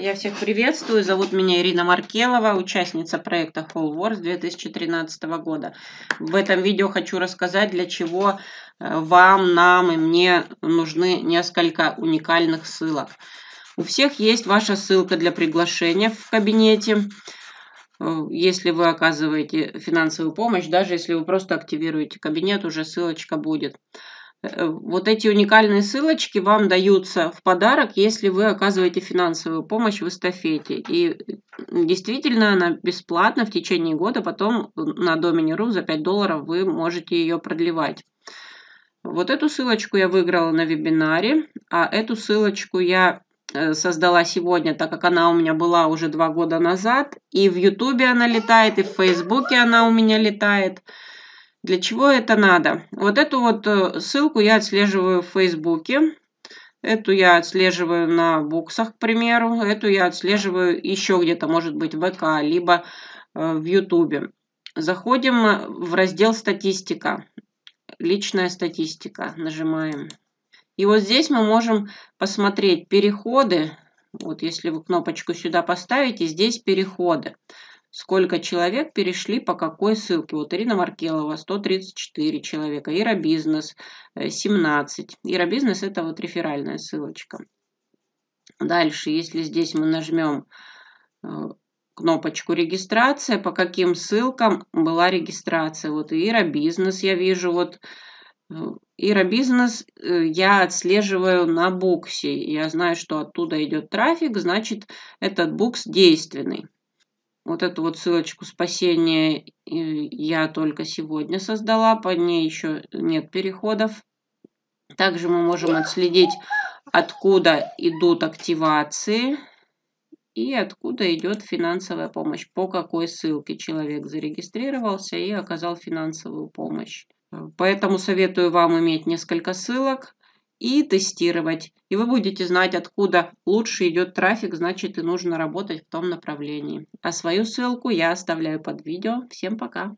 Я всех приветствую. Зовут меня Ирина Маркелова, участница проекта Whole Wars 2013 года. В этом видео хочу рассказать, для чего э, вам, нам и мне нужны несколько уникальных ссылок. У всех есть ваша ссылка для приглашения в кабинете, э, если вы оказываете финансовую помощь, даже если вы просто активируете кабинет, уже ссылочка будет. Э, вот эти уникальные ссылочки вам даются в подарок, если вы оказываете финансовую помощь в эстафете. И действительно она бесплатна в течение года, потом на Domini.ru за 5 долларов вы можете ее продлевать. Вот эту ссылочку я выиграла на вебинаре, а эту ссылочку я э, создала сегодня, так как она у меня была уже два года назад. И в Ютубе она летает, и в Фейсбуке она у меня летает. Для чего это надо? Вот эту вот э, ссылку я отслеживаю в Фейсбуке. Эту я отслеживаю на буксах, к примеру. Эту я отслеживаю еще где-то, может быть, в ВК, либо э, в Ютубе. Заходим в раздел «Статистика». Личная статистика. Нажимаем. И вот здесь мы можем посмотреть переходы. Вот если вы кнопочку сюда поставите, здесь переходы сколько человек перешли по какой ссылке. Вот Ирина Маркелова 134 человека, Ира Бизнес 17. Э, Ира Бизнес это вот реферальная ссылочка. Дальше, если здесь мы нажмем э, кнопочку регистрация, по каким ссылкам была регистрация. Вот Ира Бизнес я вижу, вот э, Ира Бизнес я отслеживаю на буксе. Я знаю, что оттуда идет трафик, значит, этот букс действенный. Вот эту вот ссылочку спасения я только сегодня создала, по ней еще нет переходов. Также мы можем отследить, откуда идут активации и откуда идет финансовая помощь, по какой ссылке человек зарегистрировался и оказал финансовую помощь. Поэтому советую вам иметь несколько ссылок, и тестировать. И вы будете знать, откуда лучше идет трафик, значит и нужно работать в том направлении. А свою ссылку я оставляю под видео. Всем пока!